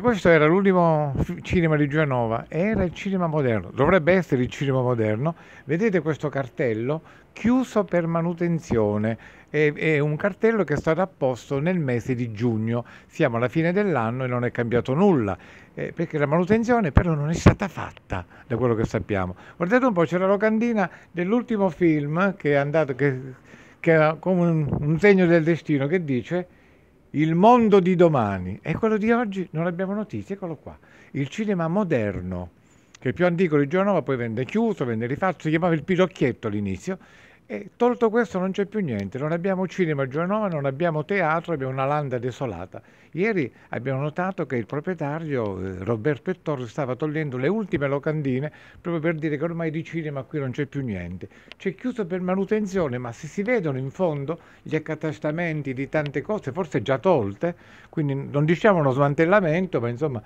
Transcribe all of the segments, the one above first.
Questo era l'ultimo cinema di Gianova, era il cinema moderno, dovrebbe essere il cinema moderno. Vedete questo cartello chiuso per manutenzione, è, è, un cartello che è stato apposto nel mese di giugno, siamo alla fine dell'anno e non è cambiato nulla, eh, perché la manutenzione però non è stata fatta da quello che sappiamo. Guardate un po', c'è la locandina dell'ultimo film che è andato, che, che era come un, un segno del destino, che dice il mondo di domani e quello di oggi non abbiamo notizie, eccolo qua. Il cinema moderno, che è più antico di Giovanova, poi venne chiuso, venne rifatto, si chiamava Il Pinocchietto all'inizio e tolto questo non c'è più niente, non abbiamo cinema Giovanova, non abbiamo teatro, abbiamo una landa desolata. Ieri abbiamo notato che il proprietario eh, Roberto Pettor stava togliendo le ultime locandine proprio per dire che ormai di cinema qui non c'è più niente. C'è chiuso per manutenzione, ma se si vedono in fondo gli accatastamenti di tante cose, forse già tolte, quindi non diciamo uno smantellamento, ma insomma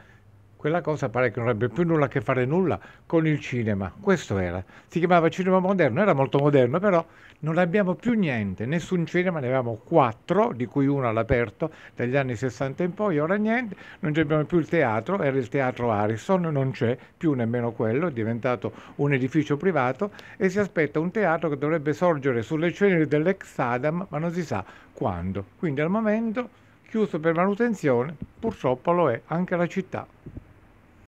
quella cosa pare che non abbia più nulla a che fare nulla con il cinema. Questo era. Si chiamava cinema moderno, era molto moderno, però non abbiamo più niente, nessun cinema, ne avevamo quattro, di cui uno all'aperto dagli anni 60 in poi, ora niente, non abbiamo più il teatro, era il teatro Harrison, non c'è più nemmeno quello, è diventato un edificio privato e si aspetta un teatro che dovrebbe sorgere sulle ceneri dell'ex Adam, ma non si sa quando. Quindi al momento chiuso per manutenzione, purtroppo lo è anche la città.